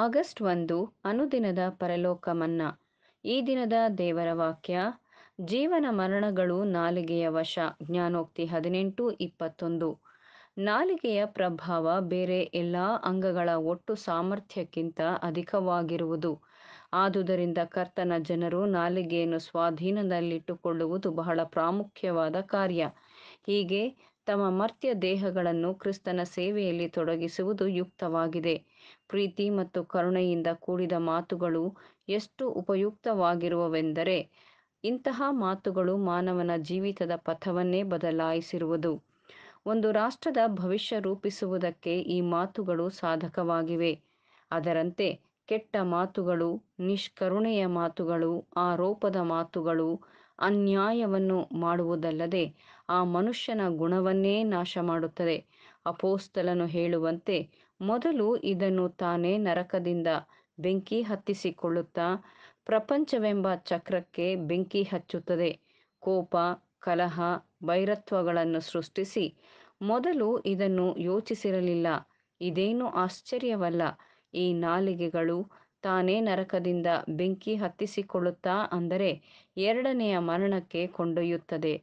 August ಒಂದು ಅನುದಿನದ ಪರಲೋಕ ಮನ್ನಾ ಈ ದಿನದ ದೇವರ ವಾಕ್ಯ ಜೀವನ ಮರಣಗಳು ನಾಲಿಗೆಯ ವಶ ಜ್ಞಾನೋಕ್ತಿ ಹದಿನೆಂಟು ಇಪ್ಪತ್ತೊಂದು ನಾಲಿಗೆಯ ಪ್ರಭಾವ ಬೇರೆ ಎಲ್ಲ ಅಂಗಗಳ ಒಟ್ಟು ಸಾಮರ್ಥ್ಯಕ್ಕಿಂತ ಅಧಿಕವಾಗಿರುವುದು ಆದುದರಿಂದ ಕರ್ತನ ಜನರು ನಾಲಿಗೆಯನ್ನು ಸ್ವಾಧೀನದಲ್ಲಿಟ್ಟುಕೊಳ್ಳುವುದು ಬಹಳ ಪ್ರಾಮುಖ್ಯವಾದ ಕಾರ್ಯ ಹೀಗೆ ತಮ್ಮ ಮರ್ತ್ಯ ದೇಹಗಳನ್ನು ಕ್ರಿಸ್ತನ ಸೇವೆಯಲ್ಲಿ ತೊಡಗಿಸುವುದು ಯುಕ್ತವಾಗಿದೆ ಪ್ರೀತಿ ಮತ್ತು ಕರುಣೆಯಿಂದ ಕೂಡಿದ ಮಾತುಗಳು ಎಷ್ಟು ಉಪಯುಕ್ತವಾಗಿರುವವೆಂದರೆ ಇಂತಹ ಮಾತುಗಳು ಮಾನವನ ಜೀವಿತದ ಪಥವನ್ನೇ ಬದಲಾಯಿಸಿರುವುದು ಒಂದು ರಾಷ್ಟ್ರದ ಭವಿಷ್ಯ ರೂಪಿಸುವುದಕ್ಕೆ ಈ ಮಾತುಗಳು ಸಾಧಕವಾಗಿವೆ ಅದರಂತೆ ಕೆಟ್ಟ ಮಾತುಗಳು ನಿಷ್ಕರುಣೆಯ ಮಾತುಗಳು ಆರೋಪದ ಮಾತುಗಳು ಅನ್ಯಾಯವನ್ನು ಮಾಡುವುದಲ್ಲದೆ ಆ ಮನುಷ್ಯನ ಗುಣವನ್ನೇ ನಾಶ ಮಾಡುತ್ತದೆ ಅಪೋಸ್ತಲನು ಹೇಳುವಂತೆ ಮೊದಲು ಇದನ್ನು ತಾನೇ ನರಕದಿಂದ ಬೆಂಕಿ ಹತ್ತಿಸಿಕೊಳ್ಳುತ್ತಾ ಪ್ರಪಂಚವೆಂಬ ಚಕ್ರಕ್ಕೆ ಬೆಂಕಿ ಹಚ್ಚುತ್ತದೆ ಕೋಪ ಕಲಹ ವೈರತ್ವಗಳನ್ನು ಸೃಷ್ಟಿಸಿ ಮೊದಲು ಇದನ್ನು ಯೋಚಿಸಿರಲಿಲ್ಲ ಇದೇನು ಆಶ್ಚರ್ಯವಲ್ಲ ಈ ನಾಲಿಗೆಗಳು ತಾನೇ ನರಕದಿಂದ ಬೆಂಕಿ ಹತ್ತಿಸಿಕೊಳ್ಳುತ್ತಾ ಅಂದರೆ ಎರಡನೆಯ ಮರಣಕ್ಕೆ ಕೊಂಡೊಯ್ಯುತ್ತದೆ